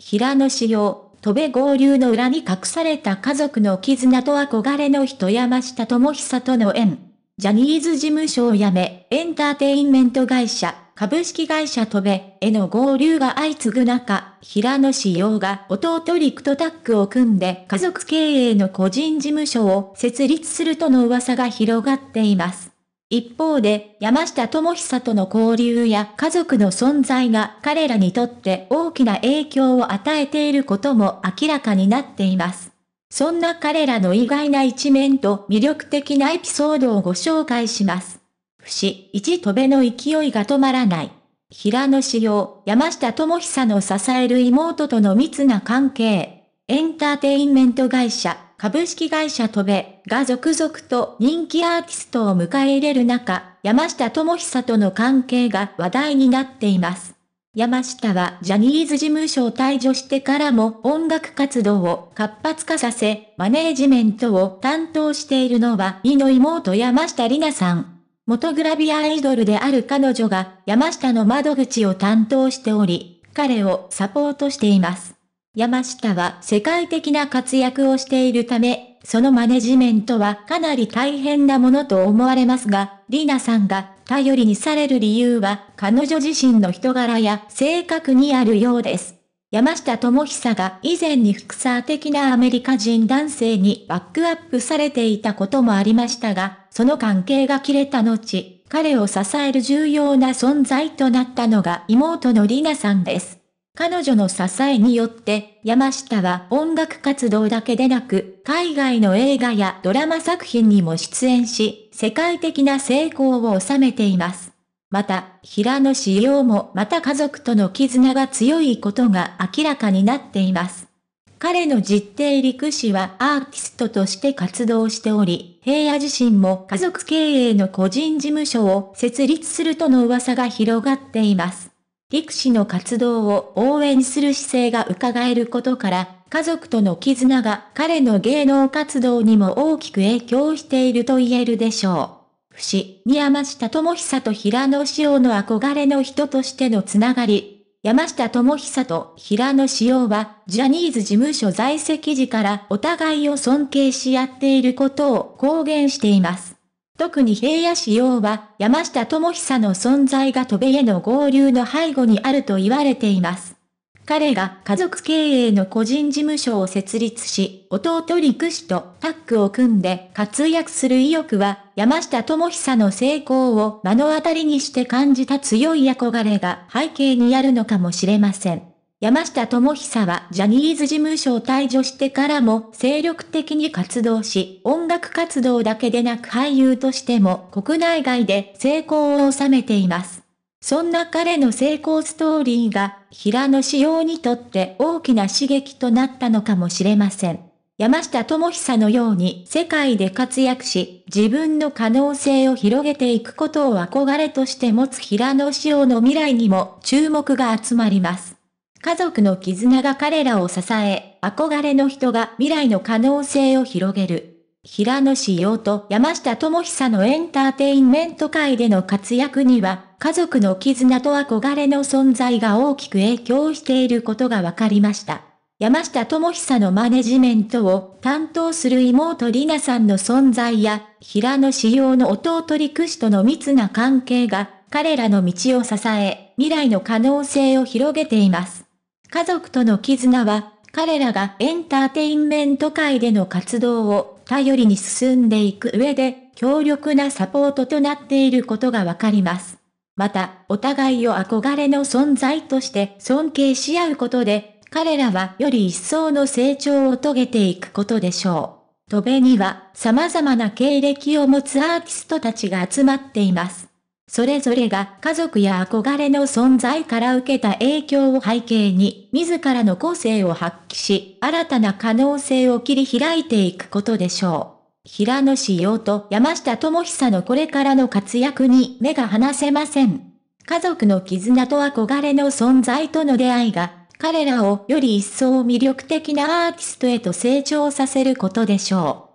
平野紫耀、戸部合流の裏に隠された家族の絆と憧れの人山下智久との縁。ジャニーズ事務所を辞め、エンターテインメント会社、株式会社戸部への合流が相次ぐ中、平野紫耀が弟陸とタッグを組んで家族経営の個人事務所を設立するとの噂が広がっています。一方で、山下智久との交流や家族の存在が彼らにとって大きな影響を与えていることも明らかになっています。そんな彼らの意外な一面と魅力的なエピソードをご紹介します。不死、一飛べの勢いが止まらない。平野志陽、山下智久の支える妹との密な関係。エンターテインメント会社、株式会社飛べ、が続々と人気アーティストを迎え入れる中、山下智久との関係が話題になっています。山下はジャニーズ事務所を退場してからも音楽活動を活発化させ、マネージメントを担当しているのは、美の妹山下里奈さん。元グラビアアイドルである彼女が山下の窓口を担当しており、彼をサポートしています。山下は世界的な活躍をしているため、そのマネジメントはかなり大変なものと思われますが、リナさんが頼りにされる理由は彼女自身の人柄や性格にあるようです。山下智久が以前に複数的なアメリカ人男性にバックアップされていたこともありましたが、その関係が切れた後、彼を支える重要な存在となったのが妹のリナさんです。彼女の支えによって、山下は音楽活動だけでなく、海外の映画やドラマ作品にも出演し、世界的な成功を収めています。また、平野志陽もまた家族との絆が強いことが明らかになっています。彼の実定陸士はアーティストとして活動しており、平野自身も家族経営の個人事務所を設立するとの噂が広がっています。育士の活動を応援する姿勢が伺えることから、家族との絆が彼の芸能活動にも大きく影響していると言えるでしょう。不死に山下智久と平野紫耀の憧れの人としてのつながり、山下智久と平野紫耀は、ジャニーズ事務所在籍時からお互いを尊敬し合っていることを公言しています。特に平野市要は山下智久の存在が戸部への合流の背後にあると言われています。彼が家族経営の個人事務所を設立し、弟陸氏とタッグを組んで活躍する意欲は、山下智久の成功を目の当たりにして感じた強い憧れが背景にあるのかもしれません。山下智久はジャニーズ事務所を退場してからも精力的に活動し、音楽活動だけでなく俳優としても国内外で成功を収めています。そんな彼の成功ストーリーが平野紫耀にとって大きな刺激となったのかもしれません。山下智久のように世界で活躍し、自分の可能性を広げていくことを憧れとして持つ平野紫耀の未来にも注目が集まります。家族の絆が彼らを支え、憧れの人が未来の可能性を広げる。平野志陽と山下智久のエンターテインメント界での活躍には、家族の絆と憧れの存在が大きく影響していることが分かりました。山下智久のマネジメントを担当する妹里奈さんの存在や、平野志陽の弟陸士との密な関係が、彼らの道を支え、未来の可能性を広げています。家族との絆は、彼らがエンターテインメント界での活動を頼りに進んでいく上で、強力なサポートとなっていることがわかります。また、お互いを憧れの存在として尊敬し合うことで、彼らはより一層の成長を遂げていくことでしょう。戸辺には様々な経歴を持つアーティストたちが集まっています。それぞれが家族や憧れの存在から受けた影響を背景に、自らの個性を発揮し、新たな可能性を切り開いていくことでしょう。平野志陽と山下智久のこれからの活躍に目が離せません。家族の絆と憧れの存在との出会いが、彼らをより一層魅力的なアーティストへと成長させることでしょう。